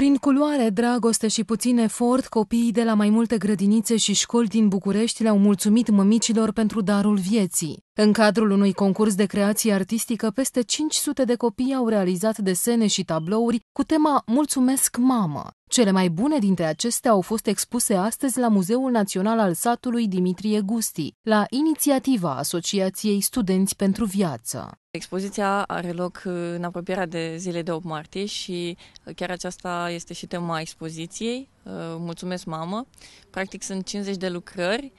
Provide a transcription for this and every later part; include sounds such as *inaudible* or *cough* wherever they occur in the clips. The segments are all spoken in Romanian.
Prin culoare, dragoste și puțin efort, copiii de la mai multe grădinițe și școli din București le-au mulțumit mămicilor pentru darul vieții. În cadrul unui concurs de creație artistică, peste 500 de copii au realizat desene și tablouri cu tema Mulțumesc, mamă! Cele mai bune dintre acestea au fost expuse astăzi la Muzeul Național al Satului Dimitrie Gusti, la inițiativa Asociației Studenți pentru Viață. Expoziția are loc în apropierea de zilei de 8 martie și chiar aceasta este și tema expoziției, Mulțumesc, mamă. Practic sunt 50 de lucrări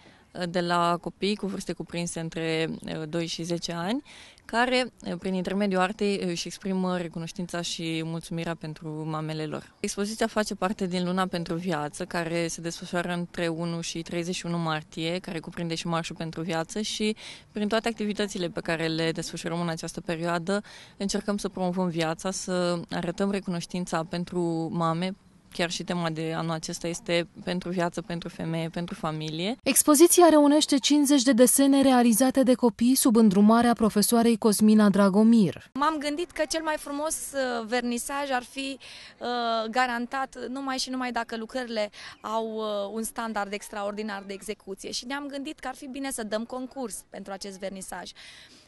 de la copii cu vârste cuprinse între 2 uh, și 10 ani, care, uh, prin intermediul artei, uh, își exprimă recunoștința și mulțumirea pentru mamele lor. Expoziția face parte din Luna pentru Viață, care se desfășoară între 1 și 31 martie, care cuprinde și Marșul pentru Viață și, prin toate activitățile pe care le desfășurăm în această perioadă, încercăm să promovăm viața, să arătăm recunoștința pentru mame, Chiar și tema de anul acesta este pentru viață, pentru femeie, pentru familie. Expoziția reunește 50 de desene realizate de copii sub îndrumarea profesoarei Cosmina Dragomir. M-am gândit că cel mai frumos uh, vernisaj ar fi uh, garantat numai și numai dacă lucrările au uh, un standard extraordinar de execuție și ne-am gândit că ar fi bine să dăm concurs pentru acest vernisaj.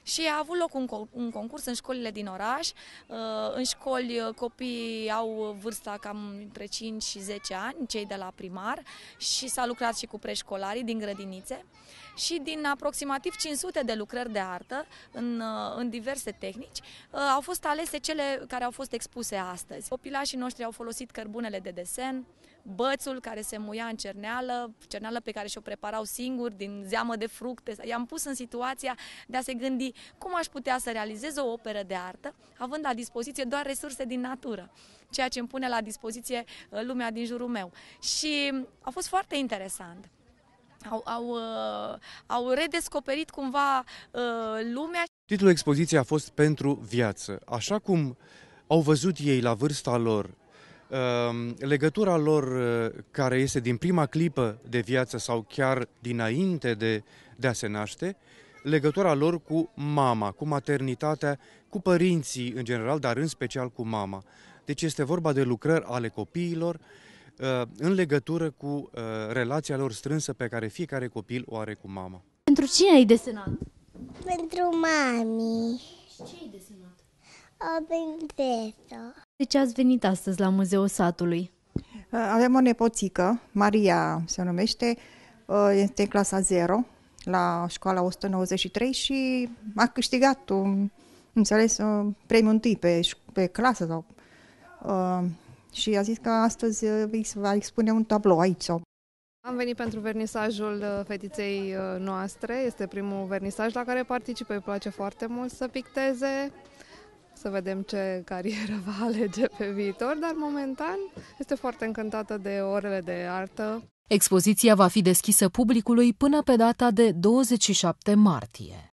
Și a avut loc un, un concurs în școlile din oraș. Uh, în școli uh, copiii au vârsta cam între 5 și 10 ani, cei de la primar, și s-a lucrat și cu preșcolarii din grădinițe și din aproximativ 500 de lucrări de artă în, uh, în diverse tehnici uh, au fost alese cele care au fost expuse astăzi. Copilașii noștri au folosit cărbunele de desen, bățul care se muia în cerneală, cerneală pe care și-o preparau singur din zeamă de fructe. I-am pus în situația de a se gândi cum aș putea să realizez o operă de artă, având la dispoziție doar resurse din natură ceea ce îmi pune la dispoziție uh, lumea din jurul meu. Și a fost foarte interesant au, au, uh, au redescoperit cumva uh, lumea. Titlul expoziției a fost Pentru viață. Așa cum au văzut ei la vârsta lor Ehm, legătura lor eh, care este din prima clipă de viață sau chiar dinainte de, de a se naște, legătura lor cu mama, cu maternitatea, cu părinții în general, dar în special cu mama. Deci este vorba de lucrări ale copiilor eh, în legătură cu eh, relația lor strânsă pe care fiecare copil o are cu mama. Pentru cine ai desenat? Pentru mami. De ce ați venit astăzi la Muzeul Satului? Uh, avem o nepoțică, Maria se numește, uh, este în clasa 0 la școala 193 și a câștigat un, înțeles, uh, premiu întâi pe, pe clasă sau, uh, și a zis că astăzi vă expune un tablou aici. Sau. Am venit pentru vernisajul fetiței noastre, este primul vernisaj la care participă. îi place foarte mult să picteze să vedem ce carieră *laughs* va alege pe viitor, dar momentan este foarte încântată de orele de artă. Expoziția va fi deschisă publicului până pe data de 27 martie.